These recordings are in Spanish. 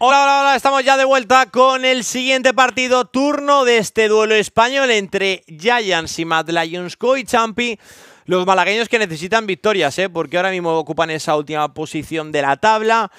Hola, hola, hola, estamos ya de vuelta con el siguiente partido, turno de este duelo español entre Giants y Mad Lions y Champi. Los malagueños que necesitan victorias, ¿eh? porque ahora mismo ocupan esa última posición de la tabla.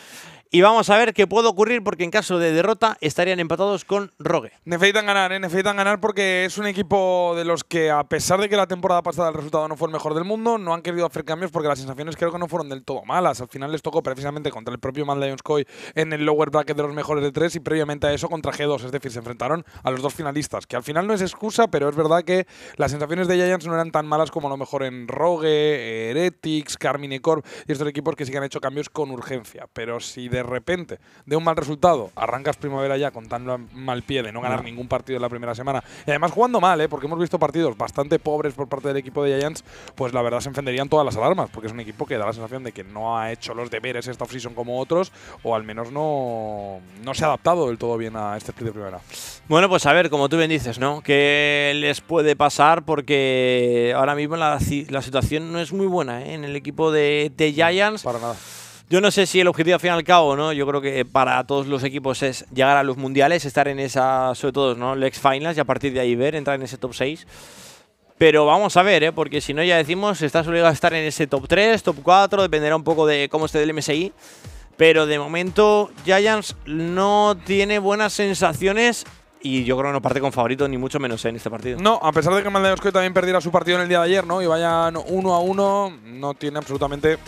Y vamos a ver qué puede ocurrir porque en caso de derrota estarían empatados con Rogue. Necesitan ganar, ¿eh? necesitan ganar porque es un equipo de los que a pesar de que la temporada pasada el resultado no fue el mejor del mundo, no han querido hacer cambios porque las sensaciones creo que no fueron del todo malas. Al final les tocó precisamente contra el propio Mad Lions Coy en el lower bracket de los mejores de tres y previamente a eso contra G2, es decir, se enfrentaron a los dos finalistas, que al final no es excusa, pero es verdad que las sensaciones de Giants no eran tan malas como lo mejor en Rogue, Heretics, Carmine Corp y estos equipos que sí que han hecho cambios con urgencia. Pero si de de repente de un mal resultado, arrancas primavera ya con tan mal pie de no ganar ningún partido en la primera semana. Y además jugando mal, ¿eh? porque hemos visto partidos bastante pobres por parte del equipo de Giants, pues la verdad se encenderían todas las alarmas, porque es un equipo que da la sensación de que no ha hecho los deberes esta offseason como otros, o al menos no, no se ha adaptado del todo bien a este split de primavera. Bueno, pues a ver, como tú bien dices, ¿no? ¿Qué les puede pasar? Porque ahora mismo la, situación no es muy buena ¿eh? en el equipo de, de Giants. Para nada. Yo no sé si el objetivo al fin y al cabo, ¿no? Yo creo que para todos los equipos es llegar a los mundiales, estar en esa, sobre todo, ¿no? Lex Finals y a partir de ahí ver, entrar en ese top 6. Pero vamos a ver, ¿eh? Porque si no, ya decimos, estás obligado a estar en ese top 3, top 4, dependerá un poco de cómo esté el MSI. Pero de momento, Giants no tiene buenas sensaciones y yo creo que no parte con favorito, ni mucho menos ¿eh? en este partido. No, a pesar de que Maldonado también perdiera su partido en el día de ayer, ¿no? Y vayan uno a uno, no tiene absolutamente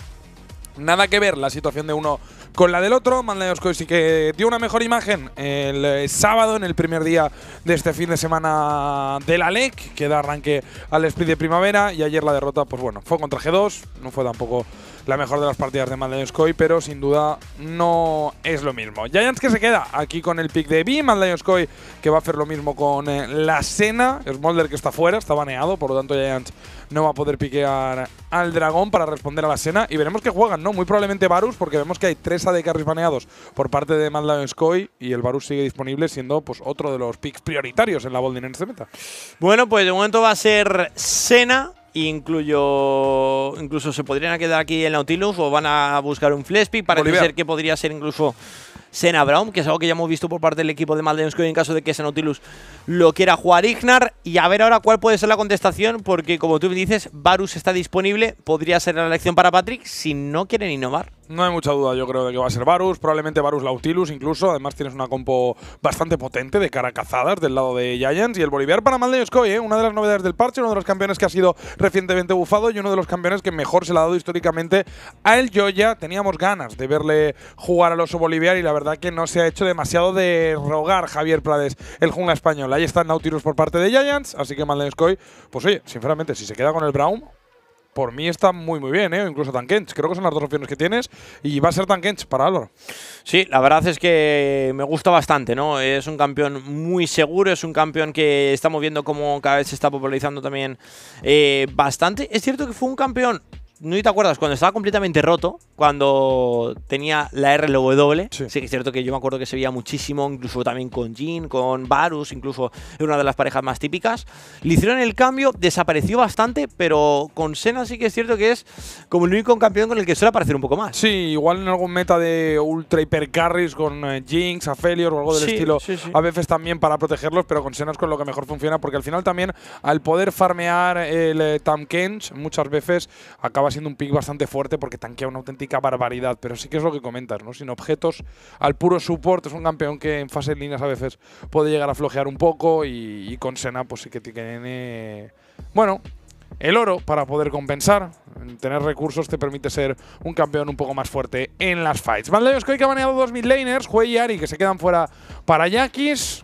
nada que ver la situación de uno con la del otro, sí que dio una mejor imagen el eh, sábado, en el primer día de este fin de semana de la LEC, que da arranque al split de primavera, y ayer la derrota, pues bueno, fue contra G2, no fue tampoco la mejor de las partidas de Koi pero sin duda no es lo mismo. Giants que se queda aquí con el pick de B, Koi que va a hacer lo mismo con eh, la Sena, Smolder que está fuera, está baneado, por lo tanto Giants no va a poder piquear al dragón para responder a la Sena, y veremos que juegan, ¿no? Muy probablemente Varus, porque vemos que hay tres de carries baneados por parte de Maldon Skoy y el Varus sigue disponible siendo pues otro de los picks prioritarios en la Bolden en este meta. Bueno, pues de momento va a ser Sena. Incluyo, incluso se podrían quedar aquí en Nautilus o van a buscar un flash pick. Parece ser que podría ser incluso Sena Brown, que es algo que ya hemos visto por parte del equipo de Skoy en caso de que ese Nautilus lo quiera jugar Ignar. Y a ver ahora cuál puede ser la contestación, porque como tú dices, Varus está disponible, podría ser la elección para Patrick si no quieren innovar. No hay mucha duda, yo creo, de que va a ser Varus. Probablemente Varus lautilus incluso. Además, tienes una compo bastante potente de cara cazadas del lado de Giants. Y el Boliviar para mal ¿eh? una de las novedades del parche, uno de los campeones que ha sido recientemente bufado y uno de los campeones que mejor se le ha dado históricamente a el Joya. Teníamos ganas de verle jugar al oso Boliviar y la verdad que no se ha hecho demasiado de rogar Javier Prades, el jungla español. Ahí está Nautilus por parte de Giants, así que Maldenskoy, pues oye, sinceramente, si se queda con el Brown por mí está muy muy bien, ¿eh? incluso Tankens Creo que son las dos opciones que tienes y va a ser Tankens para Álvaro. Sí, la verdad es que me gusta bastante, ¿no? Es un campeón muy seguro, es un campeón que estamos viendo como cada vez se está popularizando también eh, bastante. Es cierto que fue un campeón no te acuerdas, cuando estaba completamente roto, cuando tenía la RLW, sí. sí que es cierto que yo me acuerdo que se veía muchísimo, incluso también con Jin, con Varus, incluso era una de las parejas más típicas. Le hicieron el cambio, desapareció bastante, pero con Senna sí que es cierto que es como el único campeón con el que suele aparecer un poco más. Sí, igual en algún meta de Ultra Hyper Carries con eh, Jinx, Aphelios o algo del estilo. A veces también para protegerlos, pero con Senna es con lo que mejor funciona, porque al final también al poder farmear el eh, muchas veces acaba siendo un pick bastante fuerte porque tanquea una auténtica barbaridad. Pero sí que es lo que comentas, ¿no? Sin objetos, al puro support, es un campeón que en fase de líneas a veces puede llegar a flojear un poco y, con Sena pues sí que tiene... Bueno, el oro para poder compensar. Tener recursos te permite ser un campeón un poco más fuerte en las fights. Van que que ha baneado dos laners, Huey y Ari, que se quedan fuera para Yakis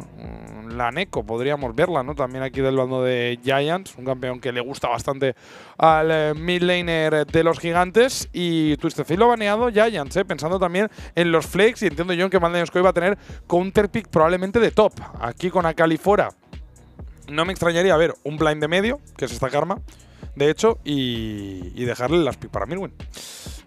la NECO, podríamos verla, ¿no? También aquí del bando de Giants, un campeón que le gusta bastante al eh, midlaner de los gigantes. Y Twisted ha baneado Giants, ¿eh? pensando también en los flakes. Y entiendo yo en que iba a tener counterpick probablemente de top. Aquí con Akali No me extrañaría ver un blind de medio, que es esta karma, de hecho, y, dejarle las picks para Mirwin.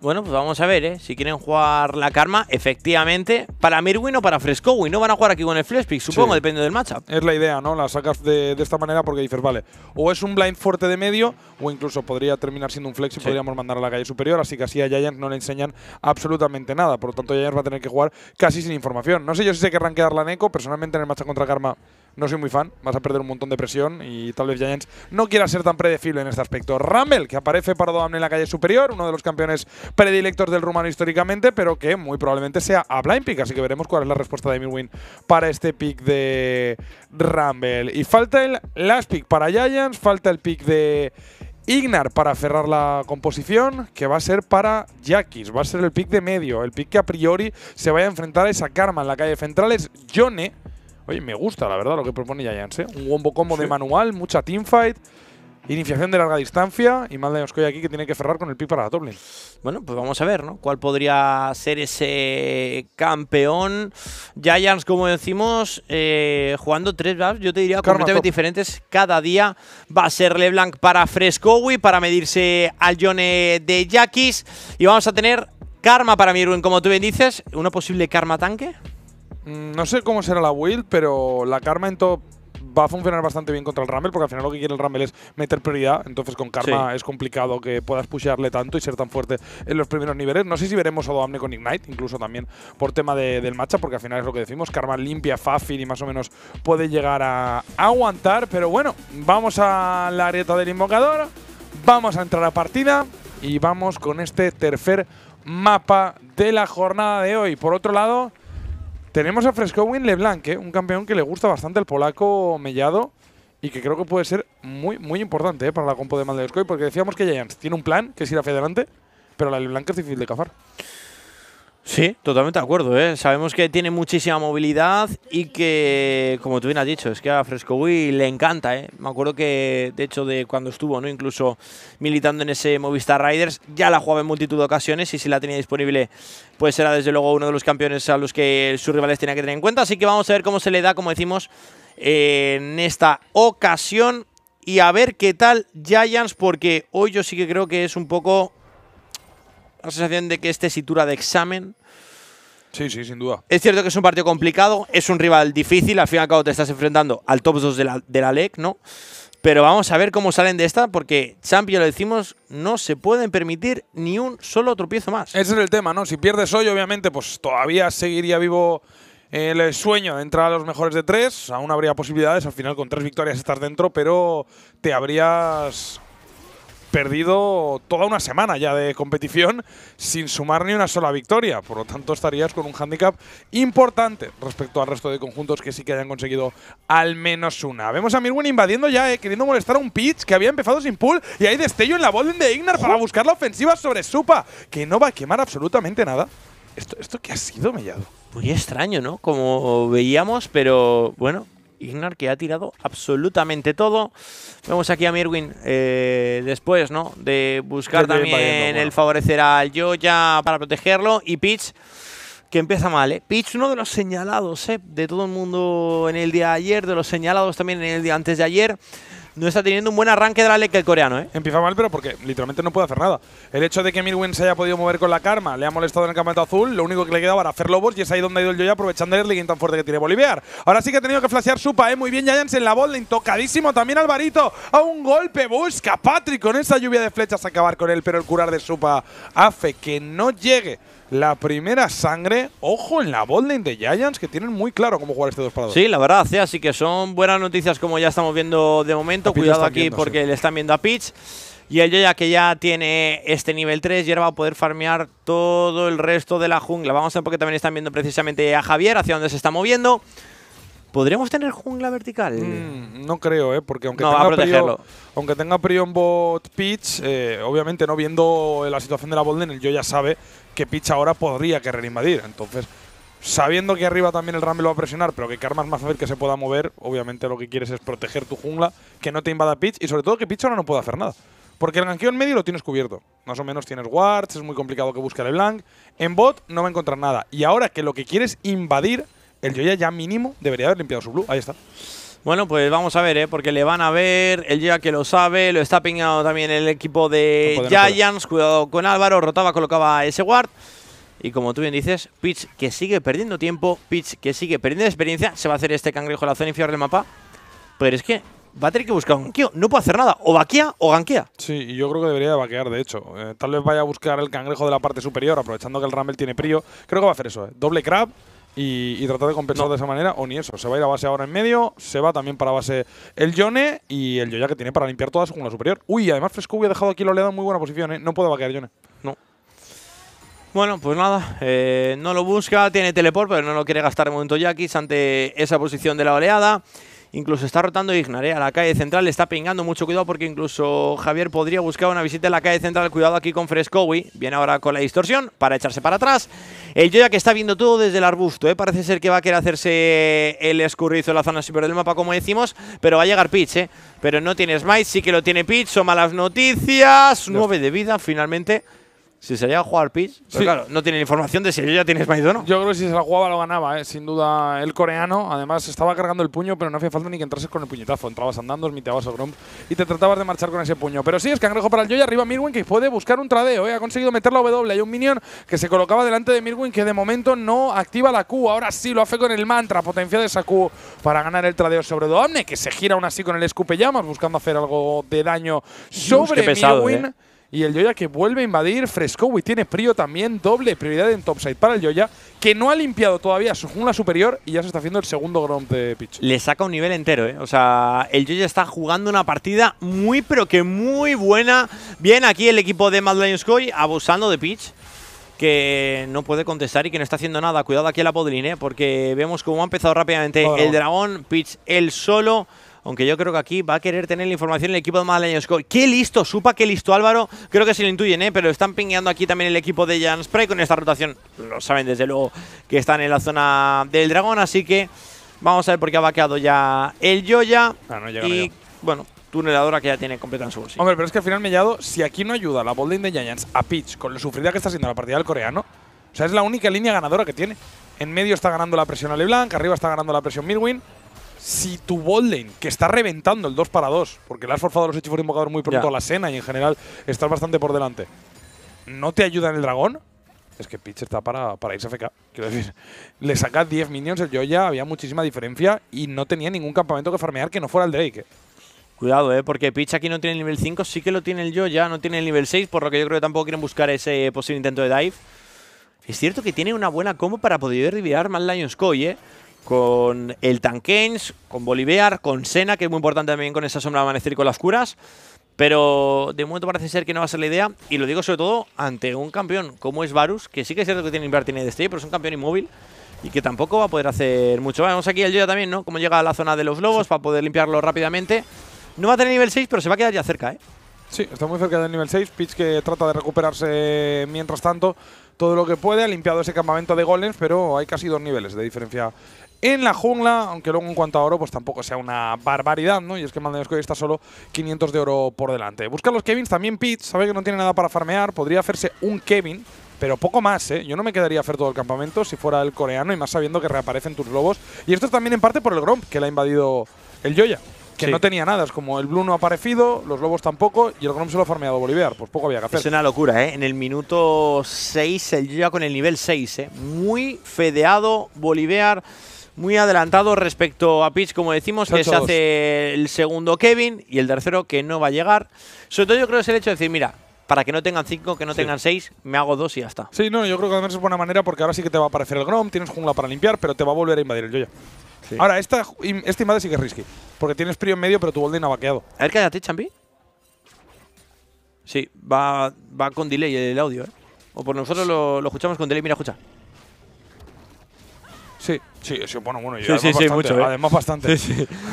Bueno, pues vamos a ver, ¿eh? Si quieren jugar la karma, efectivamente, para Mirwin o para y No van a jugar aquí con el flash pick, supongo, depende del matchup. Es la idea, ¿no? La sacas de, esta manera porque dices, vale, o es un blind fuerte de medio, o incluso podría terminar siendo un flex y podríamos mandar a la calle superior. Así que así a Giants no le enseñan absolutamente nada. Por lo tanto, Giants va a tener que jugar casi sin información. No sé yo si se querrán quedar la Neko. Personalmente, en el matchup contra Karma no soy muy fan. Vas a perder un montón de presión y tal vez Giants no quiera ser tan predecible en este aspecto. Rumble, que aparece para parado en la calle superior, uno de los campeones predilectos del rumano históricamente, pero que muy probablemente sea a blind pick. Así que veremos cuál es la respuesta de Mirwin para este pick de Rumble. Y falta el last pick para Giants, falta el pick de. Ignar para cerrar la composición, que va a ser para Jackis. Va a ser el pick de medio, el pick que a priori se vaya a enfrentar a esa Karma en la calle central. Es Jone, Oye, me gusta la verdad lo que propone Giants, ¿eh? Un wombo combo de manual, mucha teamfight. Iniciación de larga distancia y más de aquí que tiene que cerrar con el pick para la Bueno, pues vamos a ver, ¿no? ¿Cuál podría ser ese campeón? Giants, como decimos, eh, jugando tres maps, yo te diría completamente diferentes. Cada día va a ser LeBlanc para y para medirse al Yone de Jackis. Y vamos a tener Karma para Mirwin, como tú bien dices. ¿Una posible Karma tanque? Mm, no sé cómo será la will pero la Karma en top va a funcionar bastante bien contra el Rumble, porque al final lo que quiere el Rumble es meter prioridad. Entonces, con Karma es complicado que puedas pushearle tanto y ser tan fuerte en los primeros niveles. No sé si veremos a doamne con Ignite, incluso también por tema del matcha, porque al final es lo que decimos. Karma limpia, fácil y más o menos puede llegar a, aguantar. Pero bueno, vamos a la grieta del invocador, vamos a entrar a partida y vamos con este tercer mapa de la jornada de hoy. Por otro lado tenemos a Frescowin Leblanc, ¿eh? un campeón que le gusta bastante el polaco mellado y que creo que puede ser muy, muy importante eh, para la compo de Maldescoy, porque decíamos que Giants tiene un plan, que es ir hacia adelante, pero la Leblanc es difícil de cazar. Sí, totalmente de acuerdo. ¿eh? Sabemos que tiene muchísima movilidad y que, como tú bien has dicho, es que a Fresco Will le encanta. ¿eh? Me acuerdo que, de hecho, de cuando estuvo, no incluso militando en ese Movistar Riders, ya la jugaba en multitud de ocasiones y si la tenía disponible, pues era desde luego uno de los campeones a los que sus rivales tenían que tener en cuenta. Así que vamos a ver cómo se le da, como decimos, en esta ocasión y a ver qué tal Giants, porque hoy yo sí que creo que es un poco la sensación de que es tesitura de examen. Sí, sí, sin duda. Es cierto que es un partido complicado, es un rival difícil, al fin y al cabo te estás enfrentando al top 2 de la, de la LEC, ¿no? Pero vamos a ver cómo salen de esta, porque Champions, lo decimos, no se pueden permitir ni un solo tropiezo más. Ese es el tema, ¿no? Si pierdes hoy, obviamente, pues todavía seguiría vivo eh, el sueño de entrar a los mejores de tres. Aún habría posibilidades, al final con tres victorias estás dentro, pero te habrías perdido toda una semana ya de competición sin sumar ni una sola victoria. Por lo tanto, estarías con un hándicap importante respecto al resto de conjuntos que sí que hayan conseguido al menos una. Vemos a Mirwin invadiendo ya, eh, queriendo molestar a un pitch que había empezado sin pull y hay destello en la bola de Ignar para buscar la ofensiva sobre Supa, que no va a quemar absolutamente nada. ¿Esto, esto qué ha sido, Mellado? Muy extraño, ¿no? Como veíamos, pero bueno, Ignar que ha tirado absolutamente todo. Vemos aquí a Mirwin eh, después, ¿no? De buscar también el favorecer al Joya para protegerlo. Y Pitch, que empieza mal, ¿eh? Pitch, uno de los señalados, ¿eh? De todo el mundo en el día de ayer, de los señalados también en el día antes de ayer no está teniendo un buen arranque de la ley el coreano, ¿eh? Empieza mal, pero porque literalmente no puede hacer nada. El hecho de que Mirwin se haya podido mover con la karma le ha molestado en el campeonato azul. Lo único que le quedaba para hacer lobos y es ahí donde ha ido el Yoya aprovechando el game tan fuerte que tiene Boliviar. Ahora sí que ha tenido que flashear Supa, ¿eh? Muy bien, Giants en la bola, intocadísimo también Alvarito. A un golpe busca Patrick con esa lluvia de flechas acabar con él, pero el curar de Supa hace que no llegue la primera sangre. Ojo en la botlane de Giants, que tienen muy claro cómo jugar este dos para dos Sí, la verdad, sí, así que son buenas noticias como ya estamos viendo de momento. Cuidado aquí porque le están viendo a Pitch. Y el ya que ya tiene este nivel 3 y va a poder farmear todo el resto de la jungla. Vamos a ver porque también están viendo precisamente a Javier hacia dónde se está moviendo. ¿Podríamos tener jungla vertical? Mm, no creo, ¿eh? porque aunque, tenga Prion, aunque tenga Bot Pitch, eh, obviamente no viendo la situación de la Bolden, el yo ya sabe que Pitch ahora podría querer invadir. Entonces, sabiendo que arriba también el lo va a presionar, pero que Karma más a ver que se pueda mover, obviamente lo que quieres es proteger tu jungla, que no te invada Pitch y sobre todo que Pitch ahora no pueda hacer nada. Porque el ganqueo en medio lo tienes cubierto. Más o menos tienes wards, es muy complicado que busque el blank. En bot no va a encontrar nada. Y ahora que lo que quieres invadir el Joya ya mínimo debería haber limpiado su blue. Ahí está. Bueno, pues vamos a ver, ¿eh? porque le van a ver, el Joya que lo sabe, lo está pingando también el equipo de Giants. Cuidado con Álvaro, rotaba, colocaba ese guard. Y como tú bien dices, Pitch que sigue perdiendo tiempo, Pitch que sigue perdiendo experiencia, se va a hacer este cangrejo en la zona inferior del mapa. Pero es que va a tener que buscar un No puede hacer nada. O vaquea o gankea. Sí, y yo creo que debería vaquear, de hecho. Eh, tal vez vaya a buscar el cangrejo de la parte superior, aprovechando que el Rumble tiene prio. Creo que va a hacer eso, ¿eh? Doble crab y, tratar de compensar de esa manera, o ni eso. Se va a ir a base ahora en medio, se va también para base el Yone y el Yoya que tiene para limpiar toda su jungla superior. Uy, además Fresco hubiera dejado aquí la oleada en muy buena posición, ¿eh? No puede vaquear Yone. No. Bueno, pues nada, eh, no lo busca, tiene teleport, pero no lo quiere gastar de momento Jackis ante esa posición de la oleada. Incluso está rotando Ignar eh, a la calle central, le está pingando mucho cuidado porque incluso Javier podría buscar una visita en la calle central. Cuidado aquí con Frescowi. Viene ahora con la distorsión para echarse para atrás. El Joya que está viendo todo desde el arbusto. Eh, parece ser que va a querer hacerse el escurrizo en la zona superior del mapa, como decimos, pero va a llegar Pitch. ¿eh? Pero no tiene Smite, sí que lo tiene Pitch. Son malas noticias. 9 de vida finalmente. Si se a jugar Pitch, claro, no tiene información de si ya tiene maíz o no. Yo creo que si se la jugaba lo ganaba, ¿eh? sin duda el coreano. Además, estaba cargando el puño, pero no hacía falta ni que entrases con el puñetazo. Entrabas andando, esmiteabas a Grump y te tratabas de marchar con ese puño. Pero sí, es que cangrejo para el Joy. Arriba Mirwin que puede buscar un tradeo. ¿eh? Ha conseguido meter la W. Hay un minion que se colocaba delante de Mirwin que de momento no activa la Q. Ahora sí lo hace con el mantra. Potencia de esa Q para ganar el tradeo sobre Doamne, que se gira aún así con el escupe llamas, buscando hacer algo de daño sobre Mirwin. ¿eh? y el Yoya que vuelve a invadir. fresco y tiene frío también, doble prioridad en topside para el Yoya, que no ha limpiado todavía su jungla superior y ya se está haciendo el segundo gromp de pitch. Le saca un nivel entero, ¿eh? O sea, el Yoya está jugando una partida muy, pero que muy buena. Bien, aquí el equipo de Mad Lions abusando de pitch que no puede contestar y que no está haciendo nada. Cuidado aquí a la podrina, ¿eh? porque vemos cómo ha empezado rápidamente el dragón, Pitch el solo aunque yo creo que aquí va a querer tener la información el equipo de Madaleños. ¡Qué listo! Supa, qué listo Álvaro. Creo que se lo intuyen, ¿eh? pero están pingueando aquí también el equipo de Jan Spray con esta rotación. Lo saben desde luego que están en la zona del dragón, así que vamos a ver por qué ha vaqueado ya el Yoya. Ah, no, y bueno, tuneladora que ya tiene completa en su bolsillo. Hombre, pero es que al final Mellado, si aquí no ayuda la bolding de Giants a Pitch con lo sufrida que está haciendo la partida del coreano, o sea, es la única línea ganadora que tiene. En medio está ganando la presión Aleblanc, arriba está ganando la presión Milwin si tu botlane, que está reventando el 2 para 2, porque le has forzado los hechos de invocador muy pronto a la cena y en general estás bastante por delante, ¿no te ayuda en el dragón? Es que Pitch está para, para irse a FK. Quiero decir, le sacas 10 minions, el Joya, había muchísima diferencia y no tenía ningún campamento que farmear que no fuera el Drake. ¿eh? Cuidado, ¿eh? porque Pitch aquí no tiene el nivel 5, sí que lo tiene el Joya, no tiene el nivel 6, por lo que yo creo que tampoco quieren buscar ese eh, posible intento de dive. Es cierto que tiene una buena combo para poder diviar más Lions ¿eh? con el Tankens, con Bolivar, con Sena, que es muy importante también con esa sombra de amanecer y con las curas. Pero de momento parece ser que no va a ser la idea. Y lo digo sobre todo ante un campeón como es Varus, que sí que es cierto que tiene de Destello, pero es un campeón inmóvil y que tampoco va a poder hacer mucho. Vamos aquí al Yoya también, ¿no? Como llega a la zona de los lobos para poder limpiarlo rápidamente. No va a tener nivel 6, pero se va a quedar ya cerca, ¿eh? Sí, está muy cerca del nivel 6. Pitch que trata de recuperarse mientras tanto todo lo que puede. Ha limpiado ese campamento de golems, pero hay casi dos niveles de diferencia en la jungla, aunque luego en cuanto a oro, pues tampoco sea una barbaridad, ¿no? Y es que Maldonesco está solo 500 de oro por delante. Busca los Kevins, también Pete, sabe que no tiene nada para farmear, podría hacerse un Kevin, pero poco más, ¿eh? Yo no me quedaría a hacer todo el campamento si fuera el coreano y más sabiendo que reaparecen tus lobos. Y esto es también en parte por el Gromp, que le ha invadido el Joya, Que no tenía nada, es como el Blue no ha aparecido, los Lobos tampoco y el gromp se lo ha farmeado Boliviar. pues poco había que hacer. Es una locura, ¿eh? En el minuto 6, el Joya con el nivel 6, ¿eh? Muy fedeado Bolivar muy adelantado respecto a Pitch, como decimos, que se hace el segundo Kevin y el tercero que no va a llegar. Sobre todo yo creo que es el hecho de decir, mira, para que no tengan cinco que no tengan seis me hago dos y ya está. Sí, no, yo creo que además es buena manera porque ahora sí que te va a aparecer el Grom, tienes jungla para limpiar, pero te va a volver a invadir el Yoya. Ahora, esta, esta sí que es risky, porque tienes Prio en medio, pero tu Golden ha vaqueado. A ver, cállate, Champi. Sí, va, va con delay el audio, ¿eh? O por nosotros lo, lo escuchamos con delay. Mira, escucha. Sí, Sí, sí, bueno, bueno, sí, además, sí, sí, ¿eh? además bastante.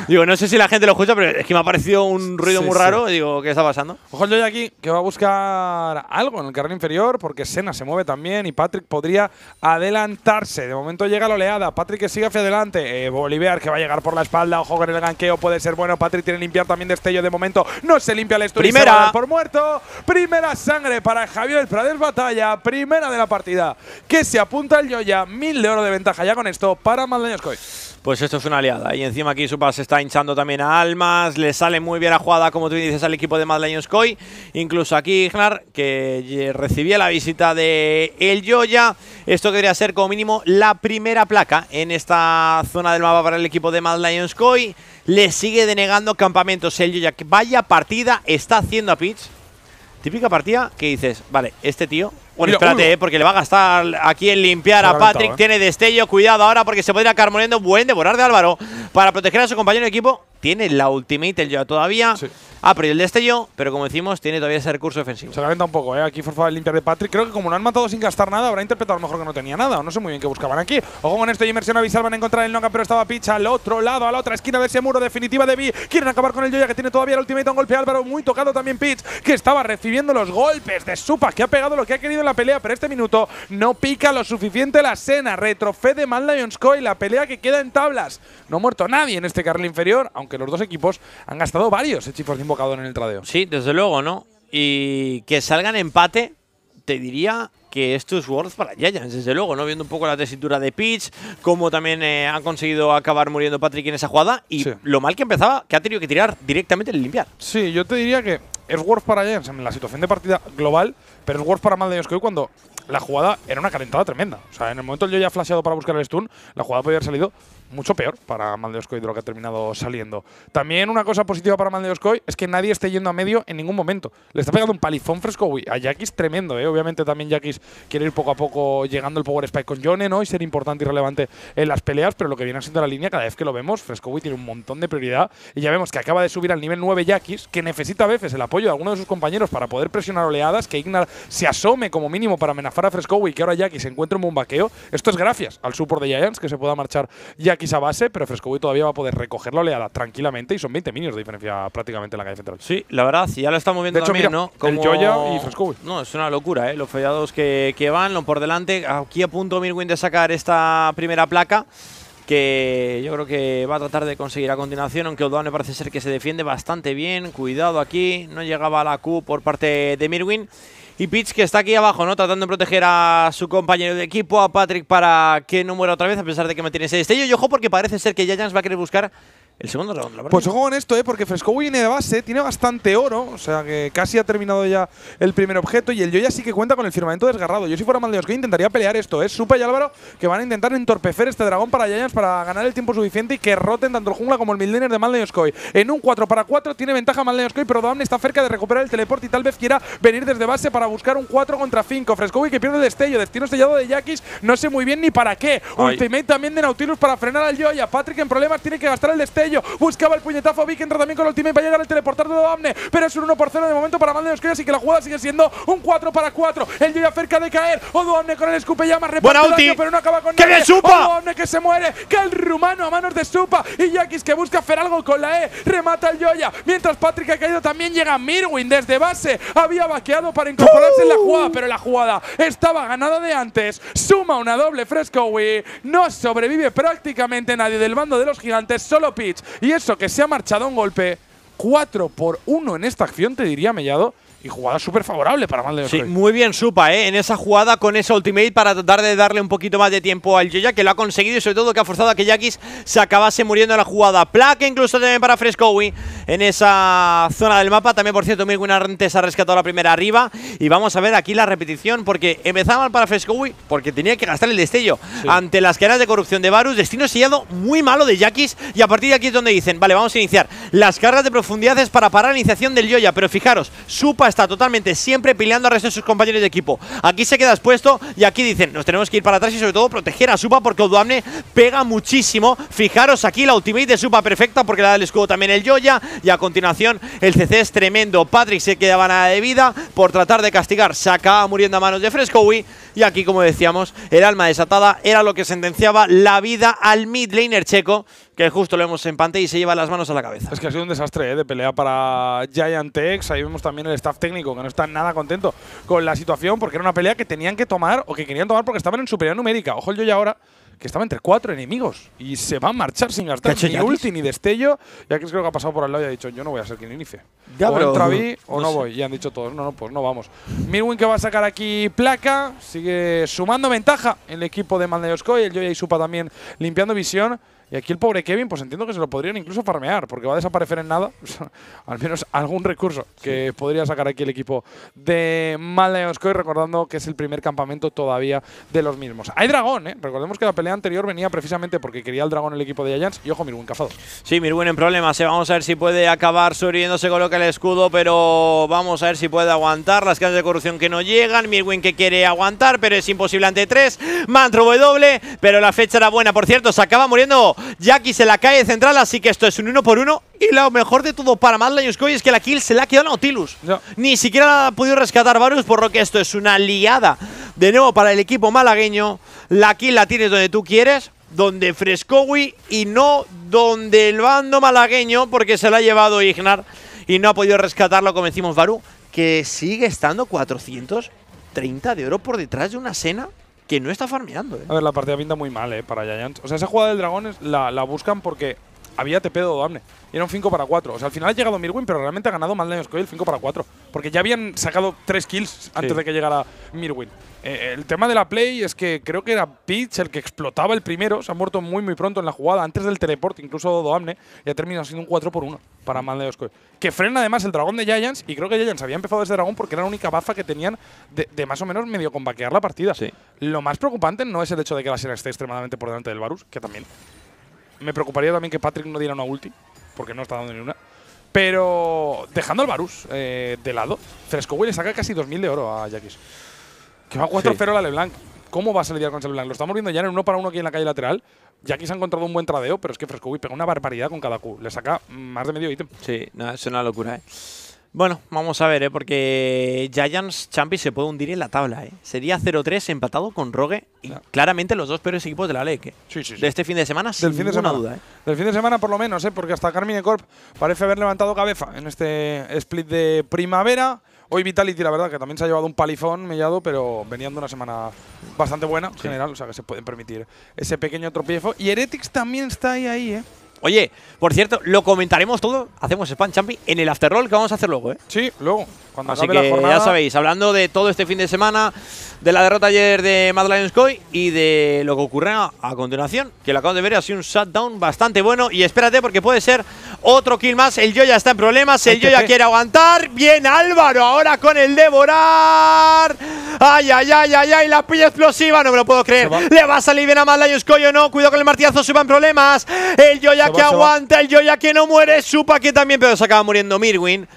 Digo, no sé si la gente lo escucha, pero es que me ha parecido un ruido muy raro. Digo, ¿qué está pasando? Ojo el aquí, que va a buscar algo en el carril inferior, porque Sena se mueve también y Patrick podría adelantarse. De momento llega la oleada, Patrick que sigue hacia adelante. Eh, Bolivar que va a llegar por la espalda, ojo con el ganqueo, puede ser bueno. Patrick tiene que limpiar también destello. De momento no se limpia el estudio. Primera. Por muerto, primera sangre para Javier Prades Batalla, primera de la partida. Que se apunta el Yoya, mil de oro de ventaja ya con esto. Pues esto es una aliada. Y encima aquí Supa se está hinchando también a Almas. Le sale muy bien la jugada, como tú dices, al equipo de Lions Incluso aquí Ignar, que recibía la visita de El Yoya. Esto quería ser como mínimo la primera placa en esta zona del mapa para el equipo de Lions Koi. Le sigue denegando campamentos El Yoya. Vaya partida está haciendo a Pitch. Típica partida que dices, vale, este tío bueno, espérate, eh, porque le va a gastar aquí en limpiar a Patrick. Eh. Tiene destello, cuidado ahora porque se podría moriendo. Buen devorar de Álvaro para proteger a su compañero de equipo. Tiene la ultimate el ya todavía. Sí. Ha el destello, pero como decimos, tiene todavía ese recurso defensivo. Se lamenta un poco, ¿eh? Aquí forzado el limpiar de Patrick. Creo que como lo han matado sin gastar nada, habrá interpretado mejor que no tenía nada. no sé muy bien qué buscaban aquí. Ojo con esto, y Immersión avisar, van a encontrar el Noca, pero estaba pitch al otro lado, a la otra esquina de ese muro definitiva de Vi. Quieren acabar con el Joya, que tiene todavía el ultimate. Un golpe Álvaro, muy tocado también Pitch, que estaba recibiendo los golpes de Supa, que ha pegado lo que ha querido la pelea, pero este minuto no pica lo suficiente la cena de de Lions Coy, la pelea que queda en tablas. No ha muerto nadie en este carril inferior, aunque los dos equipos han gastado varios hechizos de invocador en el tradeo. Sí, desde luego, ¿no? Y que salgan empate, te diría que esto es Worth para Giants, desde luego, ¿no? Viendo un poco la tesitura de Pitch, cómo también eh, ha han conseguido acabar muriendo Patrick en esa jugada y lo mal que empezaba, que ha tenido que tirar directamente el limpiar. Sí, yo te diría que es worth para Jensen en la situación de partida global, pero es worth para Mal que hoy cuando la jugada era una calentada tremenda. O sea, en el momento yo ya flasheado para buscar el stun, la jugada podía haber salido mucho peor para Maldeoskoy de lo que ha terminado saliendo. También una cosa positiva para Maldeoscoy es que nadie esté yendo a medio en ningún momento. Le está pegando un palizón fresco a Jackis tremendo, ¿eh? Obviamente también Yaquis quiere ir poco a poco llegando el power spike con Jone, ¿no? Y ser importante y relevante en las peleas, pero lo que viene haciendo la línea, cada vez que lo vemos, fresco tiene un montón de prioridad y ya vemos que acaba de subir al nivel 9 Jackis, que necesita a veces el apoyo de alguno de sus compañeros para poder presionar oleadas, que Ignar se asome como mínimo para amenazar a fresco y que ahora Jackis se encuentre un bombaqueo. Esto es gracias al support de Giants, que se pueda marchar a base, pero Frescobuy todavía va a poder recogerlo oleada tranquilamente y son 20 minutos de diferencia prácticamente en la calle central. Sí, la verdad, si ya lo estamos viendo de hecho, mira, ¿no? Como... El y Frescobuy. No, es una locura, ¿eh? Los fallados que, que van, lo por delante. Aquí a punto Mirwin de sacar esta primera placa que yo creo que va a tratar de conseguir a continuación, aunque Odoane parece ser que se defiende bastante bien, cuidado aquí, no llegaba la Q por parte de Mirwin. Y Pitch que está aquí abajo, ¿no? Tratando de proteger a su compañero de equipo, a Patrick, para que no muera otra vez, a pesar de que mantiene ese destello. Y ojo porque parece ser que Giants va a querer buscar el segundo round. verdad. pues ojo con esto, ¿eh? porque Fresco viene de base, tiene bastante oro, o sea que casi ha terminado ya el primer objeto y el joya sí que cuenta con el firmamento desgarrado. Yo si fuera Maldeos intentaría pelear esto, es ¿eh? Supa y Álvaro que van a intentar entorpecer este dragón para Giants para ganar el tiempo suficiente y que roten tanto el jungla como el Mildener de Maldeoskoy. En un 4 para 4 tiene ventaja Maldeoskoy, pero Doamne está cerca de recuperar el teleporte y tal vez quiera venir desde base para buscar un 4 contra 5. Frescoy que pierde el destello, destino sellado de Yakis, no sé muy bien ni para qué. Ultimate también de Nautilus para frenar al joya. Patrick en problemas tiene que gastar el destello. Buscaba el puñetazo entra también con el ultimate para llegar al teleportar de Damne. Pero es un 1 por 0 de momento para Mande Crea, Así que la jugada sigue siendo un 4 para 4. El llega cerca de caer. Odoamne con el escupe llama. Reparte pero no acaba con ¡Que nadie. Supa! que se muere. Que el rumano a manos de Supa. Y Yakis que busca hacer algo con la E. Remata el Joya. Mientras Patrick ha caído también llega Mirwin desde base. Había vaqueado para incorporarse en la jugada. Pero la jugada estaba ganada de antes. Suma una doble fresco Frescowi. No sobrevive prácticamente nadie del bando de los gigantes. Solo Pete y eso, que se ha marchado un golpe 4 por 1 en esta acción, te diría Mellado. Y jugada súper favorable para Malde Sí, muy bien Supa, ¿eh? en esa jugada con ese ultimate para tratar de darle un poquito más de tiempo al Joya, que lo ha conseguido y sobre todo que ha forzado a que Yakis se acabase muriendo en la jugada. Plaque incluso también para Frescowi en esa zona del mapa. También, por cierto, Miguel se ha rescatado la primera arriba. Y vamos a ver aquí la repetición, porque empezaba mal para Fescowi, porque tenía que gastar el destello ante las cadenas de corrupción de Varus. Destino sellado muy malo de Jackis. Y a partir de aquí es donde dicen, vale, vamos a iniciar. Las cargas de profundidad para parar la iniciación del Yoya. Pero fijaros, Supa está totalmente siempre peleando al resto de sus compañeros de equipo. Aquí se queda expuesto y aquí dicen, nos tenemos que ir para atrás y sobre todo proteger a Supa porque Oduamne pega muchísimo. Fijaros aquí la ultimate de Supa perfecta porque la da el escudo también el Yoya y a continuación el CC es tremendo. Patrick se quedaba nada de vida por tratar de castigar. sacaba muriendo a manos de Frescowi y aquí, como decíamos, el alma desatada era lo que sentenciaba la vida al mid checo que justo lo vemos en pantalla y se lleva las manos a la cabeza. Es que ha sido un desastre eh, de pelea para Giant X. Ahí vemos también el staff técnico que no está nada contento con la situación porque era una pelea que tenían que tomar o que querían tomar porque estaban en superioridad numérica. Ojo yo ya ahora que estaba entre cuatro enemigos y se va a marchar sin gastar ni ulti ni destello. Ya que creo que ha pasado por al lado y ha dicho, yo no voy a ser quien inicie. o entra o no, voy. Y han dicho todos, no, no, pues no vamos. Mirwin que va a sacar aquí placa, sigue sumando ventaja el equipo de y el joya y Supa también limpiando visión. Y aquí el pobre Kevin, pues entiendo que se lo podrían incluso farmear, porque va a desaparecer en nada. Pues, al menos algún recurso que podría sacar aquí el equipo de Maleoscoy, recordando que es el primer campamento todavía de los mismos. Hay dragón, ¿eh? Recordemos que la pelea anterior venía precisamente porque quería el dragón el equipo de Giants. Y ojo, Mirwin cazado. Sí, Mirwin en problemas. ¿eh? Vamos a ver si puede acabar subiendo. se coloca el escudo, pero vamos a ver si puede aguantar. Las casas de corrupción que no llegan. Mirwin que quiere aguantar, pero es imposible ante tres. Mantro doble, pero la fecha era buena. Por cierto, se acaba muriendo Jackie se la cae de central, así que esto es un uno por uno. Y lo mejor de todo para Mad es que la kill se la ha quedado Nautilus. Ni siquiera la ha podido rescatar Varus, por lo que esto es una liada. De nuevo para el equipo malagueño, la kill la tienes donde tú quieres, donde Frescowi y no donde el bando malagueño, porque se la ha llevado Ignar y no ha podido rescatarlo, como decimos Varu, que sigue estando 430 de oro por detrás de una cena que no está farmeando. ¿eh? A ver, la partida pinta muy mal ¿eh? para Giants. O sea, esa jugada del dragón la, la buscan porque había TP de Odoamne. Y era un 5 para 4. O sea, al final ha llegado Mirwin, pero realmente ha ganado más daños que el 5 para 4. Porque ya habían sacado 3 kills antes de que llegara Mirwin. Eh, el tema de la play es que creo que era Pitch el que explotaba el primero. Se ha muerto muy, muy pronto en la jugada, antes del teleport, incluso Doamne. Ha terminado siendo un 4 por 1 para Maldeosco. Que frena además el dragón de Giants. Y creo que Giants había empezado ese dragón porque era la única bafa que tenían de, más o menos medio combaquear la partida. Lo más preocupante no es el hecho de que la Sierra esté extremadamente por delante del Varus, que también. Me preocuparía también que Patrick no diera una ulti, porque no está dando ninguna Pero dejando al Varus eh, de lado, Fresco le saca casi 2.000 de oro a Jackis que va 4-0 la LeBlanc. ¿Cómo vas a lidiar con LeBlanc? Lo estamos viendo ya en uno para uno aquí en la calle lateral. Ya aquí se ha encontrado un buen tradeo, pero es que Frescovi pega una barbaridad con cada Q. Le saca más de medio ítem. Sí, no, es una locura, ¿eh? Bueno, vamos a ver, ¿eh? porque Giants Champions se puede hundir en la tabla. ¿eh? Sería 0-3 empatado con Rogue y claramente los dos peores equipos de la LEC. ¿eh? Sí, sí, De este fin de semana, Del sin fin de semana. duda. ¿eh? Del fin de semana por lo menos, ¿eh? porque hasta Carmine Corp parece haber levantado cabeza en este split de primavera. Hoy Vitality, la verdad, que también se ha llevado un palifón mellado, pero venían de una semana bastante buena en general, o sea que se pueden permitir ese pequeño tropiezo. Y Heretics también está ahí, ahí, ¿eh? Oye, por cierto, lo comentaremos todo. Hacemos spam champi en el afterroll que vamos a hacer luego, ¿eh? Sí, luego. Así que ya sabéis, hablando de todo este fin de semana, de la derrota ayer de Mad y de lo que ocurre a continuación, que lo acabo de ver, ha sido un shutdown bastante bueno. Y espérate, porque puede ser otro kill más. El Joya está en problemas, el Joya quiere aguantar. Bien, Álvaro, ahora con el Devorar. Ay, ay, ay, ay, ay, la pilla explosiva, no me lo puedo creer. Le va a salir bien a Mad Lions o no. Cuidado con el martillazo, suba en problemas. El Joya que aguanta, el Joya que no muere, Supa que también, pero se acaba muriendo Mirwin.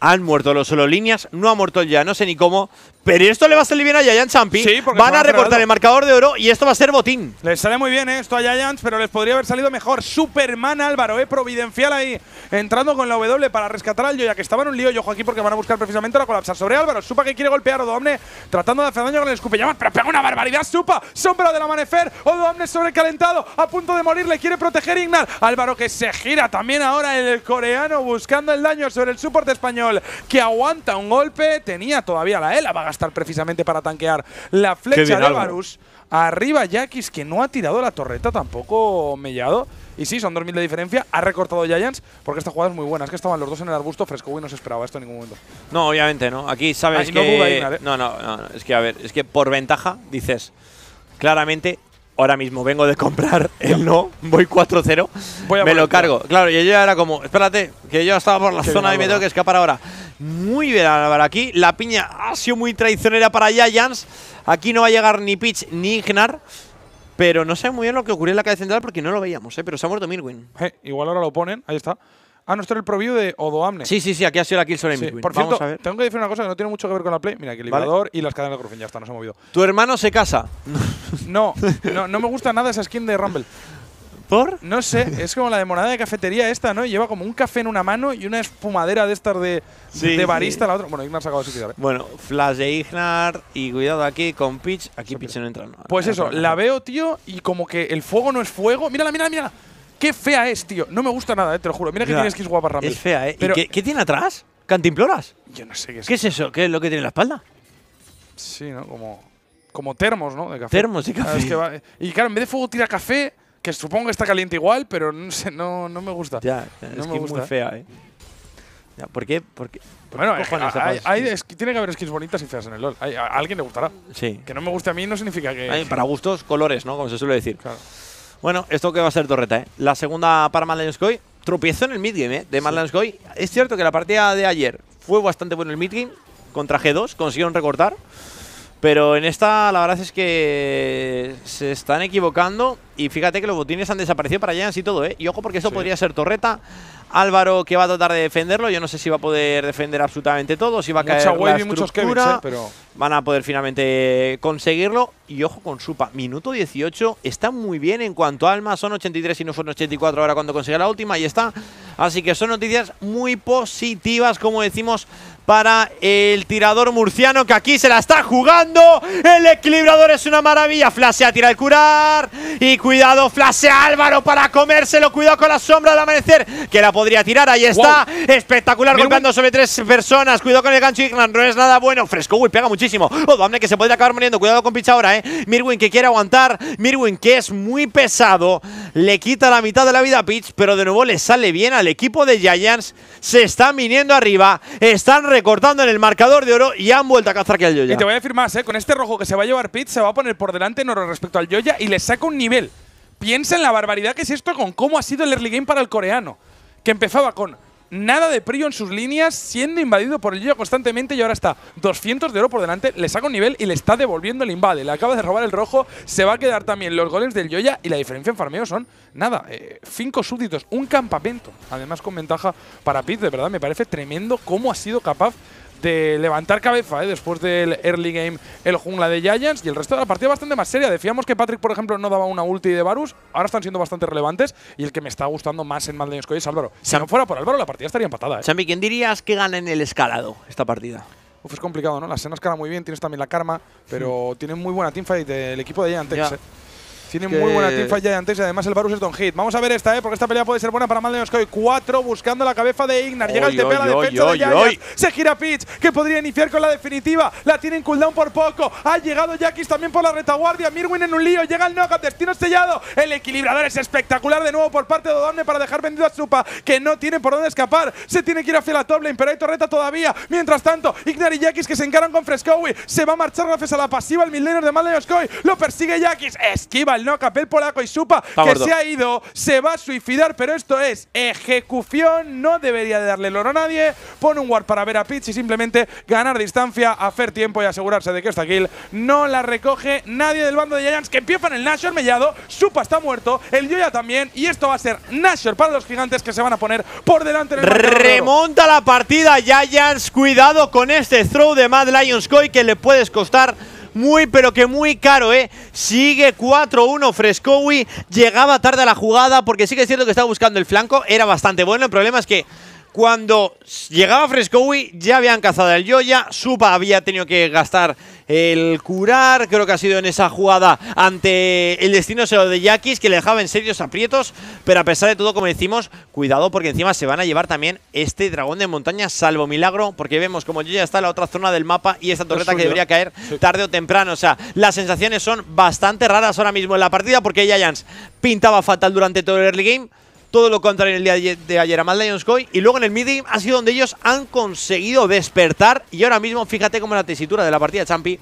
Han muerto los solo líneas, no ha muerto ya, no sé ni cómo, pero esto le va a salir bien a Giants Champi. Van a reportar el marcador de oro y esto va a ser botín. Les sale muy bien eh, esto a Giants, pero les podría haber salido mejor. Superman Álvaro, eh, providencial ahí, entrando con la W para rescatar al ya que estaba en un lío yo aquí porque van a buscar precisamente la colapsar sobre Álvaro. Supa que quiere golpear a Odoamne, tratando de hacer daño con el escupellamas, pero pega una barbaridad. Supa, sombra del amanecer. Odomne sobrecalentado, a punto de morir, le quiere proteger Ignar. Álvaro que se gira también ahora el coreano buscando el daño sobre el soporte español, que aguanta un golpe. Tenía todavía la E, estar precisamente para tanquear la flecha de Varus. Arriba Jackis, que no ha tirado la torreta tampoco mellado. Y sí, son 2.000 de diferencia. Ha recortado Giants porque esta jugada muy buena. Es que estaban los dos en el arbusto fresco y no se esperaba esto en ningún momento. No, obviamente, ¿no? Aquí sabes ah, que… ¿eh? no, no, no, es que a ver, es que por ventaja dices claramente ahora mismo vengo de comprar el no, voy 4-0, me lo cargo. Claro, y ya era como, espérate, que yo estaba por la zona y me tengo que escapar ahora. Muy bien, Álvaro, aquí la piña ha sido muy traicionera para Giants. Aquí no va a llegar ni Pitch ni Ignar. Pero no sé muy bien lo que ocurrió en la calle central porque no lo veíamos, ¿eh? pero se ha muerto Mirwin. Eh, igual ahora lo ponen, ahí está. Ah, no, era el preview de Odoamne. Sí, sí, sí, aquí ha sido la Killzone sí. Por cierto, tengo que decir una cosa que no tiene mucho que ver con la Play. Mira, el y las cadenas de Grufin, ya está, no se ha movido. ¿Tu hermano se casa? no, no, no me gusta nada esa skin de Rumble. ¿Por? No sé, es como la de morada de cafetería esta, ¿no? Lleva como un café en una mano y una espumadera de estas de, de barista en la otra. Bueno, Ignar se acaba de suicidar. ¿eh? Bueno, flash de Ignar y cuidado aquí con pitch Aquí pitch no entra. No, pues eso, la veo, tío, y como que el fuego no es fuego. Mírala, mírala, mírala. Qué fea es, tío. No me gusta nada, eh, te lo juro. Mira que tiene tienes que es Es fea, ¿eh? qué, tiene atrás? ¿Cantimploras? Yo no sé qué es. ¿Qué es eso? ¿Qué es lo que tiene en la espalda? Sí, ¿no? Como, como termos, ¿no? De café. Termos de ah, café. que va, eh, y claro, en vez de fuego tira café, que supongo que está caliente igual, pero no sé, no, no me gusta. Ya, no es me gusta. muy fea, ¿eh? Ya, ¿Por qué? Porque. bueno, eh, hay, tiene que haber skins bonitas y feas en el LoL. a, alguien le gustará. Sí. Que no me guste a mí no significa que… para gustos, colores, ¿no? Como se suele decir. Claro. Bueno, esto que va a ser torreta, ¿eh? La segunda para Malenskoy. Tropiezo en el midgame, ¿eh? De Malenskoy. Es cierto que la partida de ayer fue bastante buena el midgame. Contra G2, consiguieron recortar. Pero en esta la verdad es que se están equivocando y fíjate que los botines han desaparecido para allá y todo, ¿eh? Y ojo porque eso podría ser torreta. Álvaro que va a tratar de defenderlo, yo no sé si va a poder defender absolutamente todo, si va a caer la y muchos ¿eh? pero van a poder finalmente conseguirlo. Y ojo con Supa, minuto 18, está muy bien en cuanto a alma, son 83 y no fueron 84 ahora cuando consigue la última y está. Así que son noticias muy positivas, como decimos, para el tirador murciano que aquí se la está jugando. El equilibrador es una maravilla. Flashea, tira el curar. Y cuidado, flashea Álvaro para comérselo. Cuidado con la sombra del amanecer que la podría tirar. Ahí está. Espectacular, golpeando sobre tres personas. Cuidado con el gancho No es nada bueno. Fresco, uy, pega muchísimo. ¡Oh, hombre, que se podría acabar muriendo. Cuidado con Pitch ahora, eh. Mirwin que quiere aguantar. Mirwin que es muy pesado. Le quita la mitad de la vida a Pitch, pero de nuevo le sale bien al equipo de Giants. Se están viniendo arriba. Están recortando en el marcador de oro y han vuelto a cazar que al Yoya. Y te voy a decir más, eh. Con este rojo que se va a llevar Pitch, se va a poner por delante en oro respecto al Yoya y le saca un nivel. Piensa en la barbaridad que es esto con cómo ha sido el early game para el coreano. Que empezaba con nada de prio en sus líneas, siendo invadido por el yoya constantemente y ahora está 200 de oro por delante, le saca un nivel y le está devolviendo el invade, le acaba de robar el rojo, se va a quedar también los goles del Yoya y la diferencia en farmeo son, nada, eh, Cinco súbditos, un campamento, además con ventaja para Piz, de verdad me parece tremendo cómo ha sido capaz de levantar cabeza ¿eh? después del early game el jungla de Giants y el resto de la partida bastante más seria. Decíamos que Patrick, por ejemplo, no daba una ulti de Varus, ahora están siendo bastante relevantes y el que me está gustando más en Mad es Álvaro. Si no fuera por Álvaro, la partida estaría empatada. ¿eh? ¿quién dirías que gana en el escalado esta partida? Uf, es complicado, ¿no? la escenas escala muy bien, tienes también la karma, pero tienen muy buena teamfight del equipo de Giants. Tiene muy buena teamfight ya de antes y además el Varus es Don Hit. Vamos a ver esta, ¿eh? porque esta pelea puede ser buena para Maldenoskoy. Cuatro buscando la cabeza de Ignar. Llega el TP a la defensa de Yakis. Se gira Pitch, que podría iniciar con la definitiva. La tiene en cooldown por poco. Ha llegado Yakis también por la retaguardia. Mirwin en un lío. Llega el up. destino sellado. El equilibrador es espectacular de nuevo por parte de donne para dejar vendido a Supa, que no tiene por dónde escapar. Se tiene que ir hacia la top pero hay torreta todavía. Mientras tanto, Ignar y Yakis que se encaran con Frescowi. Se va a marchar gracias a la pasiva el midlaner de Maldenoskoy. Lo persigue Yakis. Esquiva no no el polaco y Supa, que se ha ido, se va a suicidar, pero esto es ejecución, no debería de darle el oro a nadie. Pone un ward para ver a Pitch y simplemente ganar distancia, hacer tiempo y asegurarse de que esta kill no la recoge nadie del bando de Giants, que empiezan el Nashor mellado, Supa está muerto, el Yoya también, y esto va a ser Nashor para los gigantes que se van a poner por delante Remonta la partida Giants, cuidado con este throw de Mad Lions Koi que le puedes costar muy pero que muy caro, ¿eh? Sigue 4-1 Frescowi, llegaba tarde a la jugada porque sigue siendo que estaba buscando el flanco, era bastante bueno, el problema es que cuando llegaba Frescowi ya habían cazado el Yoya, Supa había tenido que gastar el curar. Creo que ha sido en esa jugada ante el destino de Yakis, que le dejaba en serios aprietos. Pero a pesar de todo, como decimos, cuidado porque encima se van a llevar también este dragón de montaña, salvo milagro, porque vemos como ya está la otra zona del mapa y esta torreta que debería caer tarde o temprano. O sea, las sensaciones son bastante raras ahora mismo en la partida porque Giants pintaba fatal durante todo el early game todo lo contrario en el día de ayer a Mad Lions Y luego en el mid ha sido donde ellos han conseguido despertar. Y ahora mismo, fíjate cómo la tesitura de la partida Champi,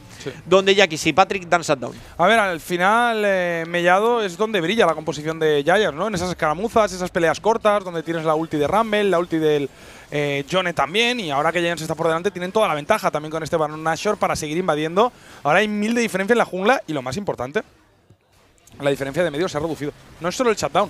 donde jackie y Patrick dan shutdown. A ver, al final, eh, Mellado es donde brilla la composición de Giants, ¿no? En esas escaramuzas, esas peleas cortas, donde tienes la ulti de Rumble, la ulti del. Eh, Johnny también, y ahora que Giants está por delante, tienen toda la ventaja también con este Baron Nashor para seguir invadiendo. Ahora hay mil de diferencia en la jungla, y lo más importante, la diferencia de medios se ha reducido. No es solo el shutdown,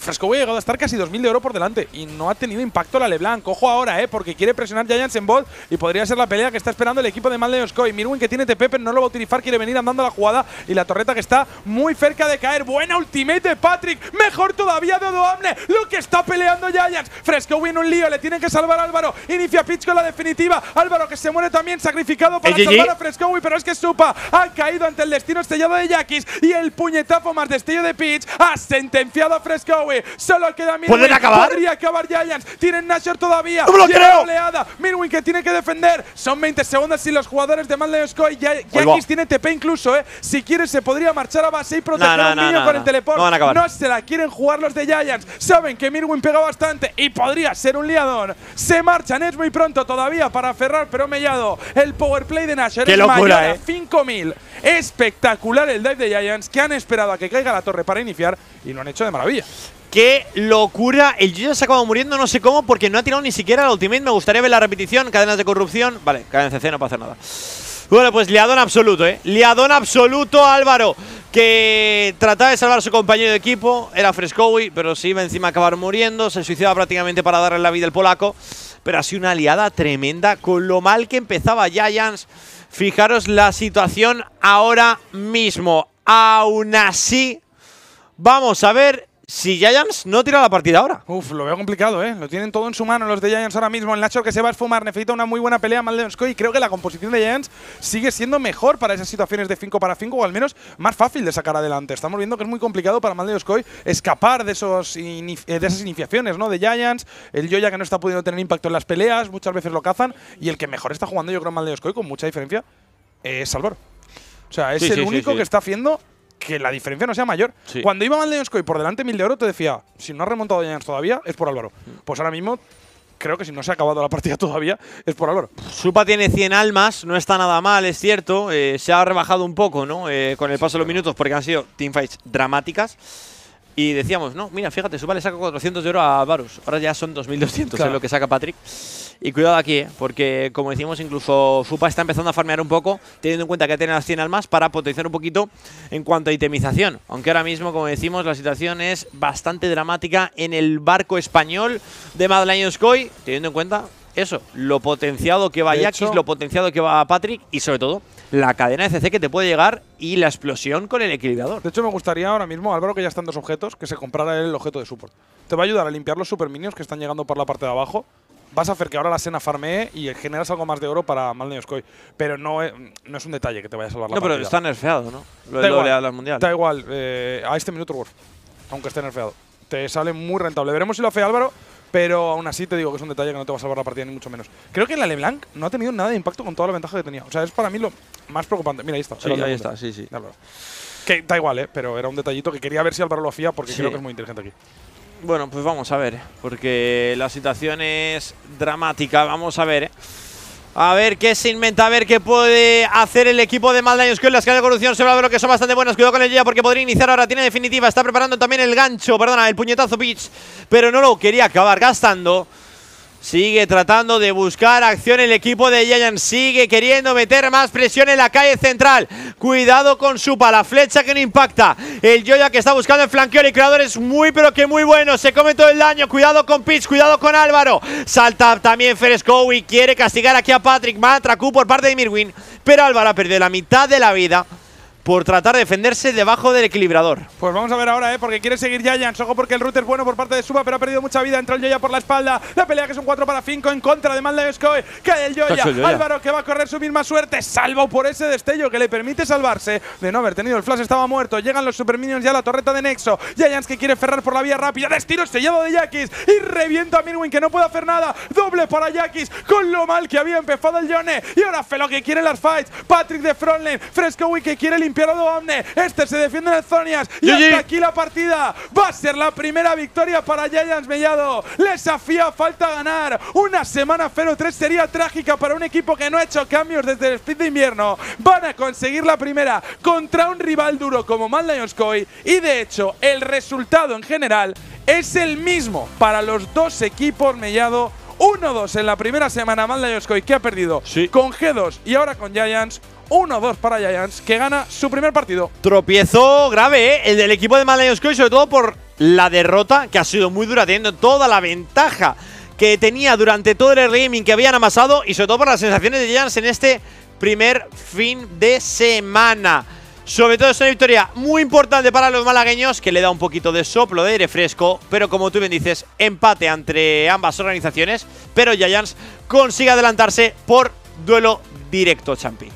Fresco ha llegado a estar casi 2.000 de oro por delante y no ha tenido impacto la LeBlanc. Ojo ahora, eh, porque quiere presionar Giants en bot y podría ser la pelea que está esperando el equipo de Maldeoscoy. Mirwin que tiene TP, pero no lo va a utilizar, quiere venir andando la jugada y la torreta que está muy cerca de caer. Buena ultimate de Patrick, mejor todavía de Odoamne, lo que está peleando Giants. Fresco en un lío, le tienen que salvar a Álvaro. Inicia Pitch con la definitiva. Álvaro que se muere también, sacrificado para salvar a Fresco pero es que Supa ha caído ante el destino estrellado de Jackis y el puñetazo más destello de Pitch ha sentenciado a Fresco Solo queda ¿Pueden acabar? Podría acabar Giants. Tienen Nasher todavía. Mirwin que tiene que defender. Son 20 segundos y los jugadores de Manley Ya Yankees tiene TP incluso, ¿eh? Si quiere, se podría marchar a base y proteger a un con el teleporte. No, se la quieren jugar los de Giants. Saben que Mirwin pega bastante y podría ser un liadón. Se marchan. Es muy pronto todavía para aferrar pero mellado. El power play de Nasher Qué es locura, eh. 5000. Espectacular el dive de Giants que han esperado a que caiga la torre para iniciar y lo han hecho de maravilla. ¡Qué locura! El Yuya se ha acabado muriendo, no sé cómo, porque no ha tirado ni siquiera la ultimate. Me gustaría ver la repetición. Cadenas de corrupción. Vale, cadena CC no pasa hacer nada. Bueno, pues liadón absoluto, ¿eh? Liadón absoluto, Álvaro. Que trataba de salvar a su compañero de equipo. Era Frescowi, pero sí iba encima a acabar muriendo. Se suicidaba prácticamente para darle la vida al polaco. Pero ha sido una liada tremenda con lo mal que empezaba Giants. Fijaros la situación ahora mismo. Aún así, vamos a ver si Giants no tira la partida ahora. Uf, lo veo complicado, ¿eh? Lo tienen todo en su mano los de Giants ahora mismo. El Nacho que se va a esfumar necesita una muy buena pelea Maldeoscoy, y creo que la composición de Giants sigue siendo mejor para esas situaciones de 5 para 5 o al menos más fácil de sacar adelante. Estamos viendo que es muy complicado para Maldeoscoy escapar de, esos eh, de esas iniciaciones, ¿no? De Giants, el Joya que no está pudiendo tener impacto en las peleas, muchas veces lo cazan y el que mejor está jugando yo creo Maldeoscoy con mucha diferencia es Salvador. O sea, es el único que está haciendo que la diferencia no sea mayor. Cuando iba mal y por delante mil de oro, te decía, si no ha remontado Giants todavía, es por Álvaro. Pues ahora mismo creo que si no se ha acabado la partida todavía es por Álvaro. Supa tiene 100 almas, no está nada mal, es cierto. Eh, se ha rebajado un poco, ¿no? Eh, con el paso de los minutos, porque han sido teamfights dramáticas. Y decíamos, no, mira, fíjate, Supa le saca 400 de oro a Varus. Ahora ya son 2.200 es lo que saca Patrick. Y cuidado aquí, ¿eh? porque como decimos, incluso Supa está empezando a farmear un poco, teniendo en cuenta que tiene las 100 almas para potenciar un poquito en cuanto a itemización. Aunque ahora mismo, como decimos, la situación es bastante dramática en el barco español de Madeleine Skoy teniendo en cuenta eso, lo potenciado que va Jackis, lo potenciado que va Patrick y sobre todo la cadena de CC que te puede llegar y la explosión con el equilibrador. De hecho, me gustaría ahora mismo, Álvaro, que ya están dos objetos, que se comprara el objeto de support. Te va a ayudar a limpiar los super minions que están llegando por la parte de abajo. Vas a hacer que ahora la cena farmee y generas algo más de oro para Malnioskoy Pero no es, no es un detalle que te vaya a salvar la No, pero está nerfeado, ¿no? Lo, da igual, al mundial. Da igual, eh, a este minuto aunque esté nerfeado. Te sale muy rentable. Veremos si lo hace Álvaro, pero aún así te digo que es un detalle que no te va a salvar la partida, ni mucho menos. Creo que la LeBlanc no ha tenido nada de impacto con toda la ventaja que tenía. O sea, es para mí lo más preocupante. Mira, ahí está. Sí, ahí está, sí, sí. Que da igual, ¿eh? Pero era un detallito que quería ver si Álvaro lo hacía porque creo que es muy inteligente aquí. Bueno, pues vamos a ver, porque la situación es dramática. Vamos a ver, ¿eh? A ver qué se inventa, a ver qué puede hacer el equipo de Maldaños. Que las escala de corrupción se va a ver que son bastante buenas. Cuidado con el día porque podría iniciar ahora. Tiene definitiva. Está preparando también el gancho, perdona, el puñetazo pitch. Pero no lo quería acabar gastando. Sigue tratando de buscar acción el equipo de Yayan, Sigue queriendo meter más presión en la calle central. Cuidado con Supa, la flecha que no impacta. El Joya que está buscando el flanqueo. El creador es muy, pero que muy bueno. Se come todo el daño. Cuidado con Pitch, cuidado con Álvaro. Salta también Fresco y quiere castigar aquí a Patrick. Q por parte de Mirwin. Pero Álvaro ha perdido la mitad de la vida por tratar de defenderse debajo del equilibrador. Pues vamos a ver ahora, ¿eh? porque quiere seguir Giants. Ojo porque el router es bueno por parte de Suba, pero ha perdido mucha vida. Entra el Joya por la espalda. La pelea que es un 4 para 5 en contra de Maldayoskoe. Cae el Joya. Álvaro que va a correr su misma suerte. Salvo por ese destello que le permite salvarse. De no haber tenido el flash estaba muerto. Llegan los Super Minions ya a la torreta de Nexo. Giants que quiere ferrar por la vía rápida. Destino sellado de Jackis. Y revienta a Mirwin, que no puede hacer nada. Doble para Jackis Con lo mal que había empezado el Yone. Y ahora Felo que quiere las fights. Patrick de Frontline. Fresco que quiere pero Omne. Este se defiende en el Zonias. Y hasta aquí la partida. Va a ser la primera victoria para Giants Mellado. Les hacía falta ganar. Una semana 0-3 sería trágica para un equipo que no ha hecho cambios desde el split de invierno. Van a conseguir la primera contra un rival duro como Mad Y de hecho, el resultado en general es el mismo para los dos equipos Mellado. 1-2 en la primera semana, Mad que ha perdido con G2 y ahora con Giants. 1-2 para Giants, que gana su primer partido. Tropiezo grave, ¿eh? El del equipo de malagueños sobre todo por la derrota, que ha sido muy dura, teniendo toda la ventaja que tenía durante todo el early gaming que habían amasado y sobre todo por las sensaciones de Giants en este primer fin de semana. Sobre todo es una victoria muy importante para los malagueños que le da un poquito de soplo de aire fresco, pero como tú bien dices, empate entre ambas organizaciones, pero Giants consigue adelantarse por duelo directo, Champi.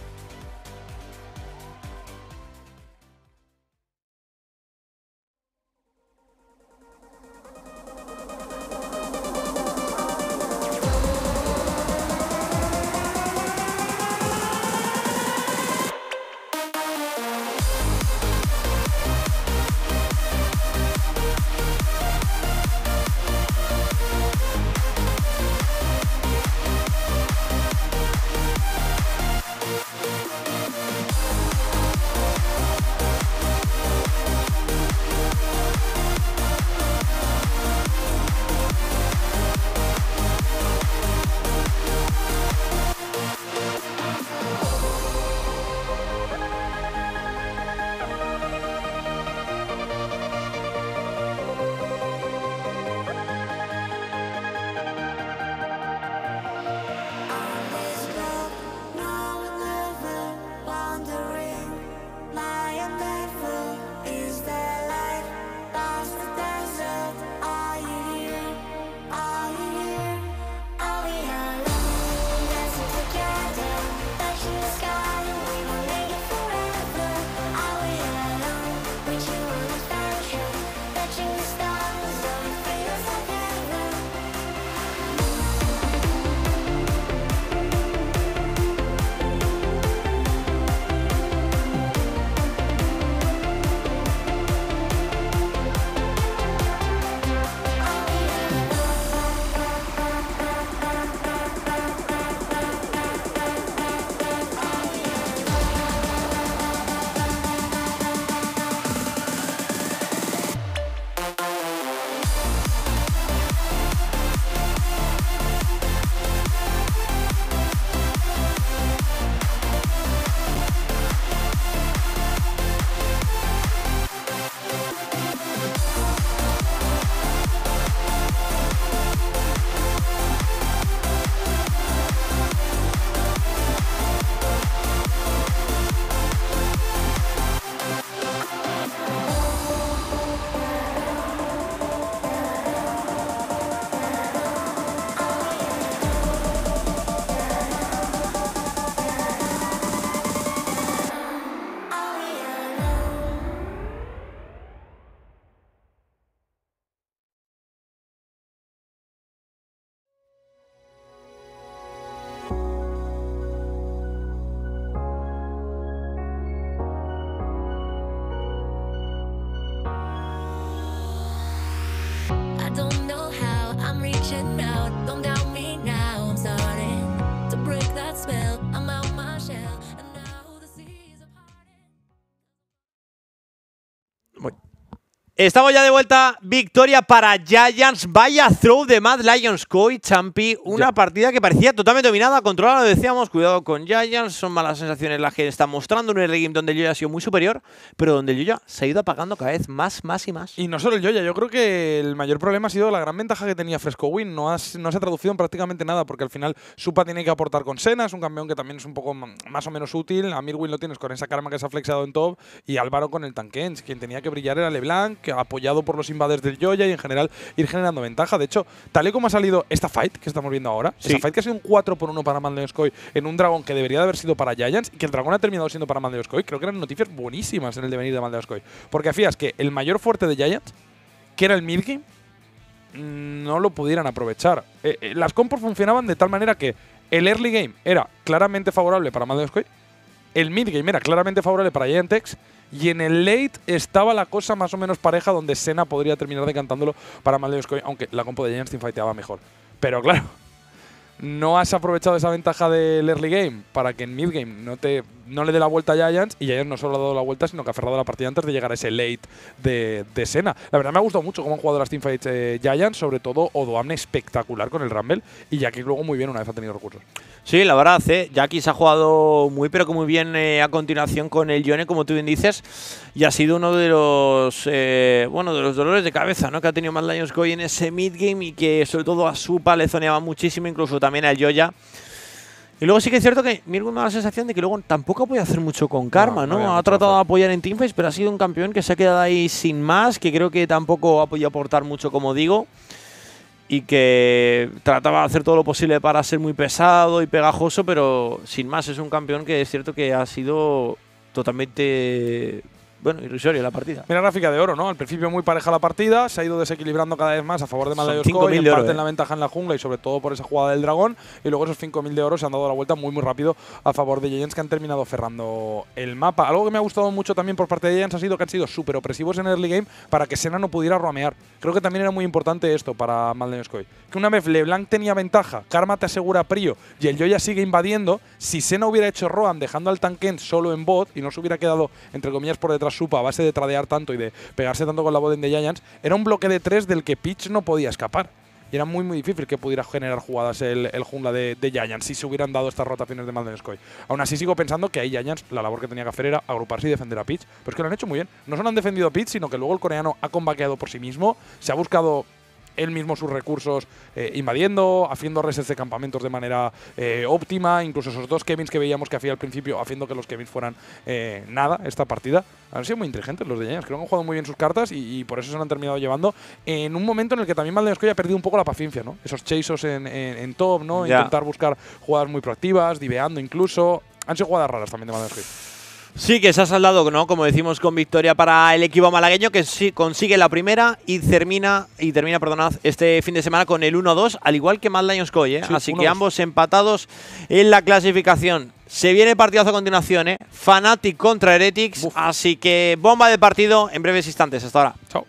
now. Don't Estamos ya de vuelta. Victoria para Giants. Vaya throw de Mad Lions Koi, Champi. Una partida que parecía totalmente dominada, controlada, lo decíamos. Cuidado con Giants. Son malas sensaciones las que está mostrando. Un early game donde el Yoya ha sido muy superior, pero donde el Yoya se ha ido apagando cada vez más, más y más. Y no solo el Yoya. Yo creo que el mayor problema ha sido la gran ventaja que tenía Fresco Win. No, se ha traducido en prácticamente nada, porque al final Supa tiene que aportar con Senas un campeón que también es un poco más o menos útil. A Mirwin lo tienes con esa karma que se ha flexado en top. Y Álvaro con el Tankens. Quien tenía que brillar era LeBlanc que apoyado por los invaders del Joya y en general ir generando ventaja. De hecho, tal y como ha salido esta fight que estamos viendo ahora, sí. fight que ha sido un 4 por 1 para Mandelskoy en un dragón que debería de haber sido para Giants y que el dragón ha terminado siendo para Mandelskoy, creo que eran noticias buenísimas en el devenir de Mandelskoy. Porque hacías que el mayor fuerte de Giants, que era el midgame, no lo pudieran aprovechar. Eh, eh, las compos funcionaban de tal manera que el early game era claramente favorable para Mandelskoy, el mid game era claramente favorable para Giantex y en el late estaba la cosa más o menos pareja donde Sena podría terminar decantándolo para Maldonado aunque la compo de Jensen fighteaba mejor. Pero claro, no has aprovechado esa ventaja del early game para que en mid game no te no le dé la vuelta a Giants y Giants no solo ha dado la vuelta, sino que ha cerrado la partida antes de llegar a ese late de, de La verdad me ha gustado mucho cómo han jugado las teamfights eh, Giants, sobre todo Odoamne espectacular con el Rumble y Jackie luego muy bien una vez ha tenido recursos. Sí, la verdad, eh, Jackie se ha jugado muy pero que muy bien eh, a continuación con el Yone, como tú bien dices, y ha sido uno de los eh, bueno de los dolores de cabeza ¿no? que ha tenido más Lions hoy en ese midgame y que sobre todo a Supa le zoneaba muchísimo, incluso también al Joya. Y luego sí que es cierto que Mirko me da la sensación de que luego tampoco ha podido hacer mucho con Karma, ¿no? Ha tratado de apoyar en Teamface, pero ha sido un campeón que se ha quedado ahí sin más, que creo que tampoco ha podido aportar mucho, como digo, y que trataba de hacer todo lo posible para ser muy pesado y pegajoso, pero sin más, es un campeón que es cierto que ha sido totalmente bueno, irrisoria la partida. Mira gráfica de oro, ¿no? Al principio muy pareja la partida, se ha ido desequilibrando cada vez más a favor de Madagascar y en parte en la eh. ventaja en la jungla y sobre todo por esa jugada del dragón. Y luego esos 5.000 de oro se han dado la vuelta muy, muy rápido a favor de Giants que han terminado cerrando el mapa. Algo que me ha gustado mucho también por parte de Giants ha sido que han sido súper opresivos en el early game para que Senna no pudiera roamear. Creo que también era muy importante esto para Madagascar. Que una vez LeBlanc tenía ventaja, Karma te asegura Prio y el Joya sigue invadiendo, si Sena hubiera hecho Roam dejando al tanquen solo en bot y no se hubiera quedado, entre comillas, por detrás Supa a base de tradear tanto y de pegarse tanto con la Boden de Giants, era un bloque de tres del que Pitch no podía escapar. Y era muy, muy difícil que pudiera generar jugadas el, jungla de, de, Giants si se hubieran dado estas rotaciones de Scoy. Aún así, sigo pensando que ahí Giants la labor que tenía que hacer era agruparse y defender a Pitch. Pero es que lo han hecho muy bien. No solo han defendido a Pitch, sino que luego el coreano ha combaqueado por sí mismo, se ha buscado él mismo sus recursos eh, invadiendo, haciendo resets de campamentos de manera eh, óptima, incluso esos dos Kevins que veíamos que hacía al principio, haciendo que los Kevins fueran eh, nada esta partida. Han sido muy inteligentes los de Giants, creo que han jugado muy bien sus cartas y, por eso se han terminado llevando en un momento en el que también Maldonado ha perdido un poco la paciencia, ¿no? Esos chasos en, top, ¿no? Intentar buscar jugadas muy proactivas, diveando incluso. Han sido jugadas raras también de Maldonado Sí, que se ha saldado, ¿no? Como decimos, con victoria para el equipo malagueño, que sí consigue la primera y termina, y termina, perdonad, este fin de semana con el 1-2, al igual que Mad Lions ¿eh? Así que ambos empatados en la clasificación. Se viene el partidazo a continuación, ¿eh? Fanatic contra Heretics. Así que bomba de partido en breves instantes. Hasta ahora. Chao.